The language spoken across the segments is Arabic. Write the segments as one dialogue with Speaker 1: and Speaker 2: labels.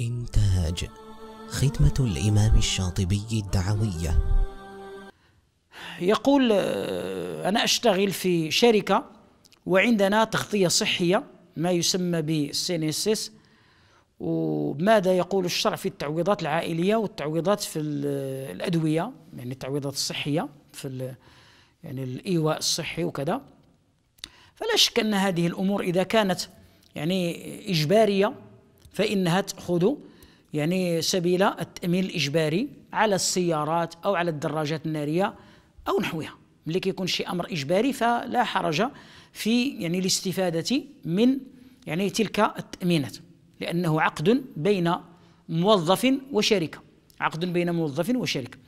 Speaker 1: إنتاج خدمة الإمام الشاطبي الدعوية
Speaker 2: يقول آه، أنا أشتغل في شركة وعندنا تغطية صحية ما يسمى بالسينيسيس وماذا يقول الشرع في التعويضات العائلية والتعويضات في آه، الأدوية يعني التعويضات الصحية في يعني الإيواء الصحي وكذا فلا شك أن هذه الأمور إذا كانت يعني إجبارية فإنها تأخذ يعني سبيل التأمين الإجباري على السيارات أو على الدراجات النارية أو نحوها ملي كيكون شي أمر إجباري فلا حرج في يعني الاستفادة من يعني تلك التأمينات لأنه عقد بين موظف وشركة عقد بين موظف وشركة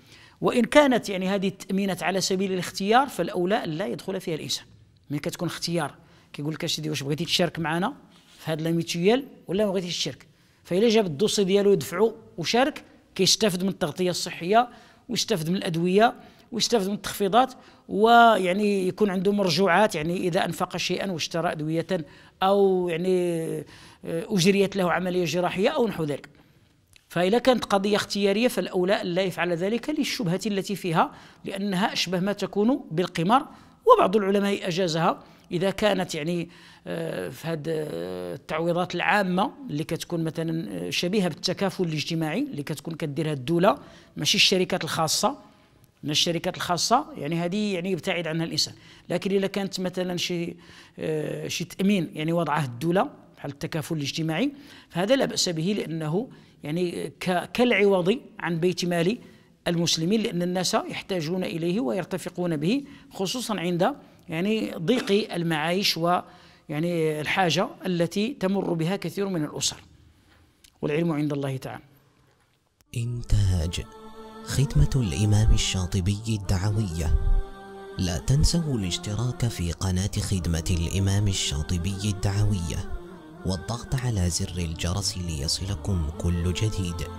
Speaker 2: وإن كانت يعني هذه التأمينات على سبيل الاختيار فالأولى لا يدخل فيها الإنسان ملي كتكون اختيار كيقول لك اش واش بغيتي تشارك معنا في هذا لاميتيال ولا ما بغيتيش الشرك فإلا جاب الدوسي ديالو يدفعو وشارك كيستافد من التغطية الصحية ويستافد من الأدوية ويستافد من التخفيضات ويعني يكون عنده مرجوعات يعني إذا أنفق شيئا واشترى أدوية أو يعني آه، أجريت له عملية جراحية أو نحو ذلك فإذا كانت قضية اختيارية فالأولى لا يفعل ذلك للشبهة التي فيها لأنها أشبه ما تكون بالقمار وبعض العلماء أجازها اذا كانت يعني آه، في هذه آه، التعويضات العامه اللي كتكون مثلا آه، شبيهه بالتكافل الاجتماعي اللي كتكون كديرها الدوله ماشي الشركات الخاصه من الشركات الخاصه يعني هذه يعني يبتعد عنها الانسان لكن اذا كانت مثلا شي شي تامين يعني وضعه الدوله بحال التكافل الاجتماعي فهذا لا باس به لانه يعني كالعوض عن بيت مال المسلمين لان الناس يحتاجون اليه ويرتفقون به خصوصا عند يعني ضيق المعايش و يعني الحاجة التي تمر بها كثير من الأسر والعلم عند الله تعالى
Speaker 1: إنتاج خدمة الإمام الشاطبي الدعوية لا تنسوا الاشتراك في قناة خدمة الإمام الشاطبي الدعوية والضغط على زر الجرس ليصلكم كل جديد